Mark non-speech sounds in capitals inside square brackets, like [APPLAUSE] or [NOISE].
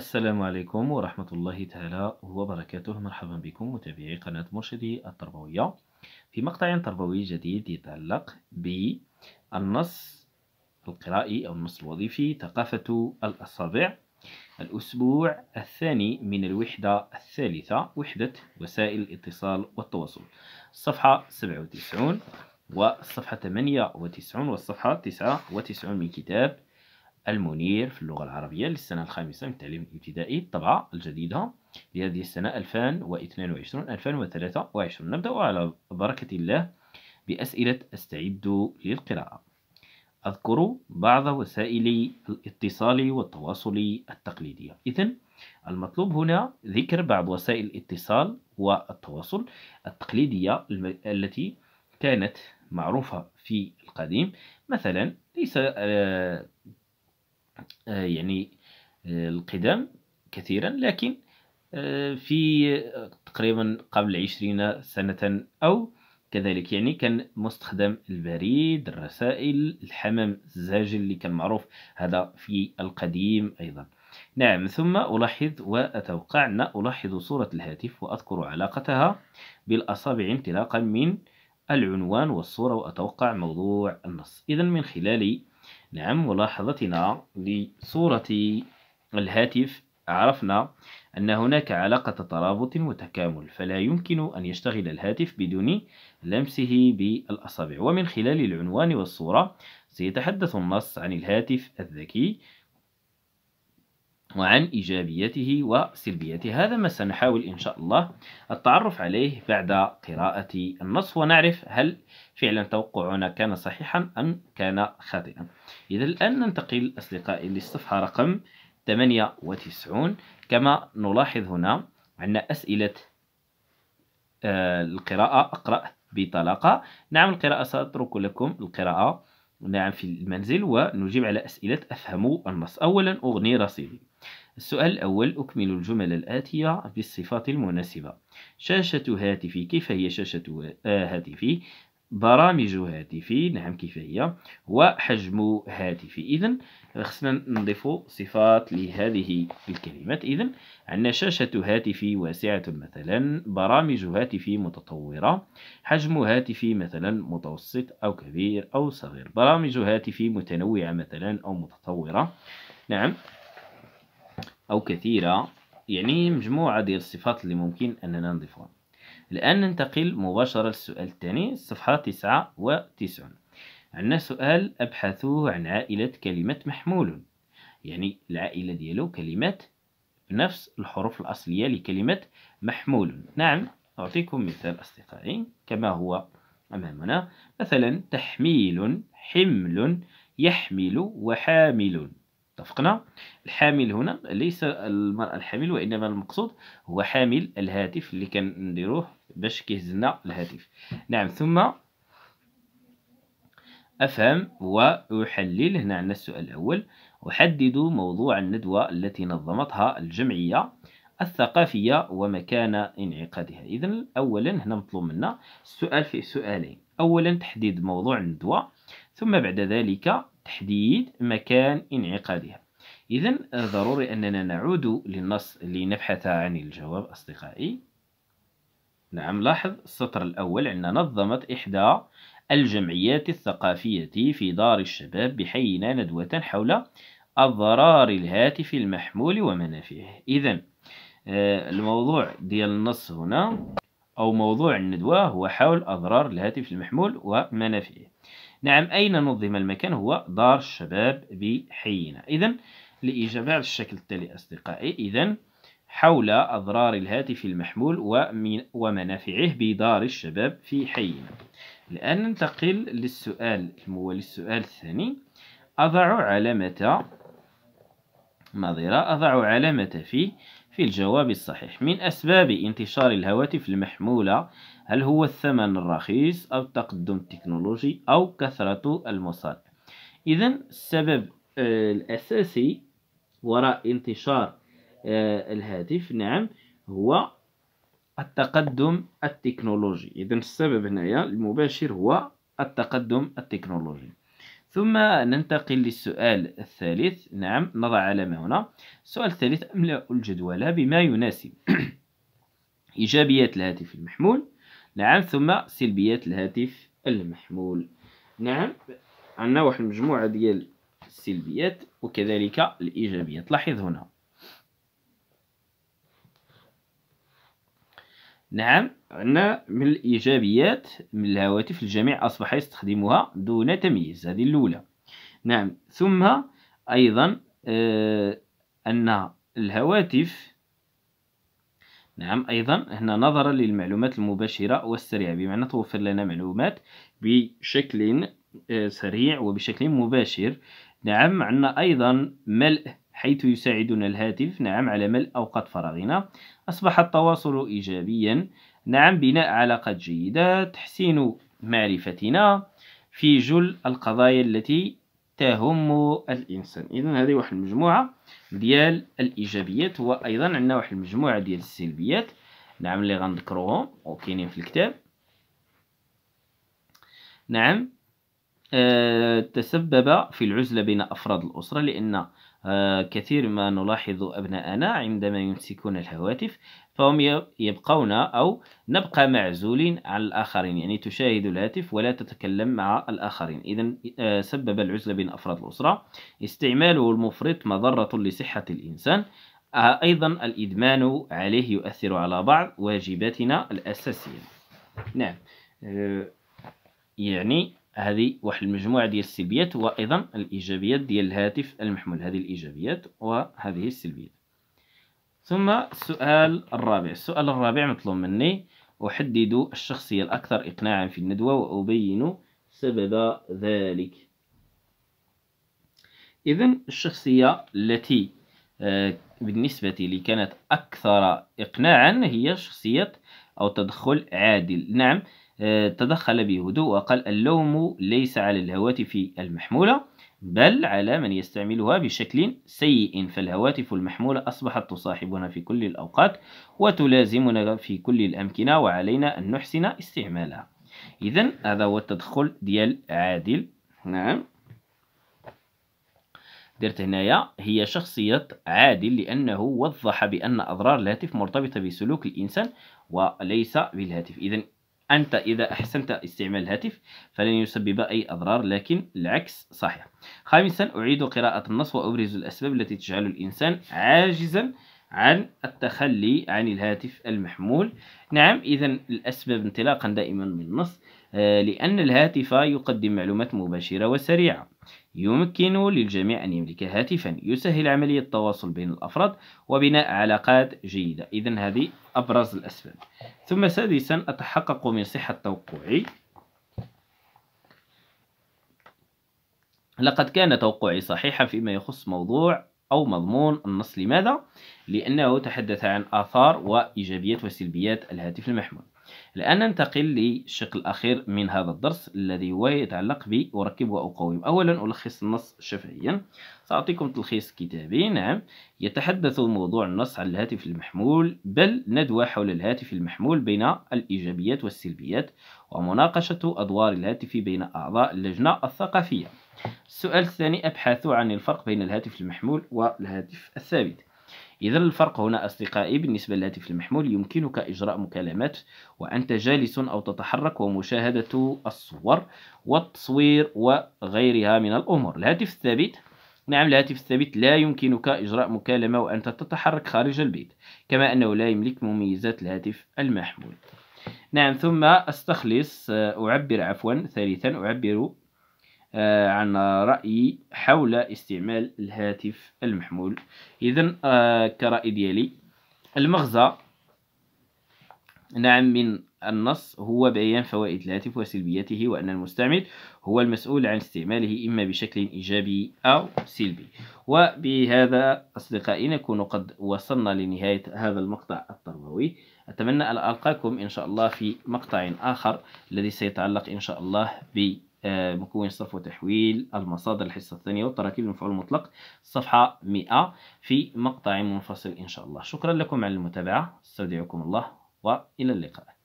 السلام عليكم ورحمة الله تعالى وبركاته مرحبا بكم متابعي قناة مرشدي التربوية في مقطع تربوي جديد يتعلق بالنص القرائي أو النص الوظيفي ثقافة الأصابع الأسبوع الثاني من الوحدة الثالثة وحدة وسائل الاتصال والتواصل الصفحة 97 والصفحة 98 والصفحة 99 من كتاب المنير في اللغة العربية للسنة الخامسة من التعليم الابتدائي الطبعة الجديدة لهذه السنة 2022 2023 نبدأ على بركة الله بأسئلة استعدوا للقراءة أذكر بعض وسائل الاتصال والتواصل التقليدية إذن المطلوب هنا ذكر بعض وسائل الاتصال والتواصل التقليدية التي كانت معروفة في القديم مثلا ليس آه، آه، يعني آه، القدم كثيرا لكن آه، في تقريبا قبل عشرين سنة أو كذلك يعني كان مستخدم البريد الرسائل الحمام الزاجل اللي كان معروف هذا في القديم أيضا نعم ثم ألاحظ وأتوقع أن ألاحظ صورة الهاتف وأذكر علاقتها بالأصابع انطلاقا من العنوان والصورة وأتوقع موضوع النص إذا من خلال نعم ملاحظتنا لصورة الهاتف عرفنا أن هناك علاقة ترابط وتكامل فلا يمكن أن يشتغل الهاتف بدون لمسه بالأصابع ومن خلال العنوان والصورة سيتحدث النص عن الهاتف الذكي وعن إيجابيته وسلبيته هذا ما سنحاول إن شاء الله التعرف عليه بعد قراءة النص ونعرف هل فعلا توقعنا كان صحيحا أم كان خاطئا إذا الآن ننتقل أصدقائي للصفحة رقم 98 كما نلاحظ هنا عندنا أسئلة آه، القراءة أقرأ بطلاقة نعم القراءة سأترك لكم القراءة نعم في المنزل ونجيب على أسئلة أفهم النص أولا أغني رصيدي السؤال الأول أكمل الجمل الآتية بالصفات المناسبة شاشة هاتفي كيف هي شاشة هاتفي برامج هاتفي نعم كيف هي هو حجم هاتفي إذا خصنا نضيف صفات لهذه الكلمات إذا عندنا شاشة هاتفي واسعة مثلا برامج هاتفي متطورة حجم هاتفي مثلا متوسط أو كبير أو صغير برامج هاتفي متنوعة مثلا أو متطورة نعم أو كثيرة يعني مجموعة ديال الصفات اللي ممكن أننا نضيفها الآن ننتقل مباشرة للسؤال الثاني الصفحة تسعة وتسعون عندنا سؤال أبحثوه عن عائلة كلمة محمول يعني العائلة ديالو كلمة بنفس الحروف الأصلية لكلمة محمول نعم أعطيكم مثال أصدقائي كما هو أمامنا مثلا تحميل حمل يحمل وحامل اتفقنا الحامل هنا ليس المرأة الحامل وإنما المقصود هو حامل الهاتف اللي كنديروه باش كيهز لنا الهاتف نعم ثم أفهم وأحلل هنا عندنا السؤال الأول أحدد موضوع الندوة التي نظمتها الجمعية الثقافية ومكان انعقادها إذا أولا هنا مطلوب منا السؤال في سؤالين أولا تحديد موضوع الندوة ثم بعد ذلك تحديد مكان انعقادها إذا ضروري أننا نعود للنص لنبحث عن الجواب أصدقائي نعم لاحظ السطر الأول عندنا نظمت إحدى الجمعيات الثقافية في دار الشباب بحينا ندوة حول أضرار الهاتف المحمول ومنافعه إذا آه، الموضوع ديال النص هنا أو موضوع الندوة هو حول أضرار الهاتف المحمول ومنافعه نعم أين نظم المكان هو دار الشباب بحينا إذا الإجابة على الشكل التالي أصدقائي إذا حول أضرار الهاتف المحمول ومنافعه بدار الشباب في حينا الآن ننتقل للسؤال الموالي السؤال الثاني أضع علامة نظرة أضع علامة في في الجواب الصحيح من أسباب انتشار الهواتف المحمولة هل هو الثمن الرخيص أو التقدم التكنولوجي أو كثرة المصانع إذا السبب آه، الأساسي وراء انتشار آه، الهاتف نعم هو التقدم التكنولوجي إذا السبب هنايا المباشر هو التقدم التكنولوجي ثم ننتقل للسؤال الثالث نعم نضع علامة هنا السؤال الثالث أملأ الجدول بما يناسب [CLEARS THROAT] إيجابيات الهاتف المحمول نعم ثم سلبيات الهاتف المحمول نعم عندنا واحد المجموعة ديال السلبيات وكذلك الإيجابيات لاحظ هنا نعم عندنا من الإيجابيات من الهواتف الجميع أصبح يستخدمها دون تمييز هذه الأولى نعم ثم أيضا آه أن الهواتف نعم أيضا هنا نظرا للمعلومات المباشرة والسريعة بمعنى توفر لنا معلومات بشكل آه، سريع وبشكل مباشر نعم عندنا أيضا ملء حيث يساعدنا الهاتف نعم على ملء أوقات فراغنا أصبح التواصل إيجابيا نعم بناء علاقات جيدة تحسين معرفتنا في جل القضايا التي تهم الإنسان إذا هذه واحد المجموعة ديال الإيجابيات وأيضا عندنا واحد المجموعة ديال السلبيات نعم اللي غنذكروهم وكاينين في الكتاب نعم أه تسبب في العزلة بين أفراد الأسرة لأن آه، كثير ما نلاحظ أبناءنا عندما يمسكون الهواتف فهم يبقون أو نبقى معزولين عن الآخرين يعني تشاهد الهاتف ولا تتكلم مع الآخرين إذا آه، سبب العزلة بين أفراد الأسرة استعماله المفرط مضرة لصحة الإنسان آه، أيضا الإدمان عليه يؤثر على بعض واجباتنا الأساسية نعم يعني هذه واحد المجموعة ديال السلبيات وأيضا الإيجابيات ديال الهاتف المحمول هذه الإيجابيات وهذه السلبيات ثم السؤال الرابع السؤال الرابع مطلوب مني أحدد الشخصية الأكثر إقناعا في الندوة وأبين سبب ذلك إذا الشخصية التي آه، بالنسبة لي كانت أكثر إقناعا هي شخصية أو تدخل عادل نعم آه، تدخل بهدوء وقال اللوم ليس على الهواتف المحمولة بل على من يستعملها بشكل سيء فالهواتف المحمولة أصبحت تصاحبنا في كل الأوقات وتلازمنا في كل الأمكنة وعلينا أن نحسن استعمالها إذا هذا هو التدخل ديال عادل نعم درت هنايا هي شخصية عادل لأنه وضح بأن أضرار الهاتف مرتبطة بسلوك الإنسان وليس بالهاتف إذا أنت إذا أحسنت استعمال الهاتف فلن يسبب أي أضرار لكن العكس صحيح خامسا أعيد قراءة النص وأبرز الأسباب التي تجعل الإنسان عاجزا عن التخلي عن الهاتف المحمول نعم إذا الأسباب انطلاقا دائما من النص آه، لأن الهاتف يقدم معلومات مباشرة وسريعة يمكن للجميع أن يملك هاتفا يسهل عملية التواصل بين الأفراد وبناء علاقات جيدة إذا هذه أبرز الأسباب ثم سادسا أتحقق من صحة توقعي لقد كان توقعي صحيحا فيما يخص موضوع أو مضمون النص لماذا؟ لأنه تحدث عن آثار وإيجابيات وسلبيات الهاتف المحمول الآن ننتقل للشق الأخير من هذا الدرس الذي هو يتعلق بأركب وأقوم أولا ألخص النص شفهيا سأعطيكم تلخيص كتابي نعم يتحدث موضوع النص عن الهاتف المحمول بل ندوة حول الهاتف المحمول بين الإيجابيات والسلبيات ومناقشة أدوار الهاتف بين أعضاء اللجنة الثقافية السؤال الثاني أبحث عن الفرق بين الهاتف المحمول والهاتف الثابت إذا الفرق هنا أصدقائي بالنسبة للهاتف المحمول يمكنك إجراء مكالمات وأنت جالس أو تتحرك ومشاهدة الصور والتصوير وغيرها من الأمور الهاتف الثابت نعم الهاتف الثابت لا يمكنك إجراء مكالمة وأنت تتحرك خارج البيت كما أنه لا يملك مميزات الهاتف المحمول نعم ثم استخلص أعبر عفوا ثالثا أعبر آه، عن رأيي حول استعمال الهاتف المحمول إذا آه، كرأي ديالي المغزى نعم من النص هو بيان فوائد الهاتف وسلبياته وأن المستعمل هو المسؤول عن استعماله إما بشكل إيجابي أو سلبي وبهذا أصدقائي نكون قد وصلنا لنهاية هذا المقطع التربوي أتمنى أن ألقاكم إن شاء الله في مقطع آخر الذي سيتعلق إن شاء الله ب مكون آه، صرف وتحويل المصادر الحصة الثانية والتراكيب المفعول المطلق صفحة 100 في مقطع منفصل إن شاء الله شكرا لكم على المتابعة استودعكم الله وإلى اللقاء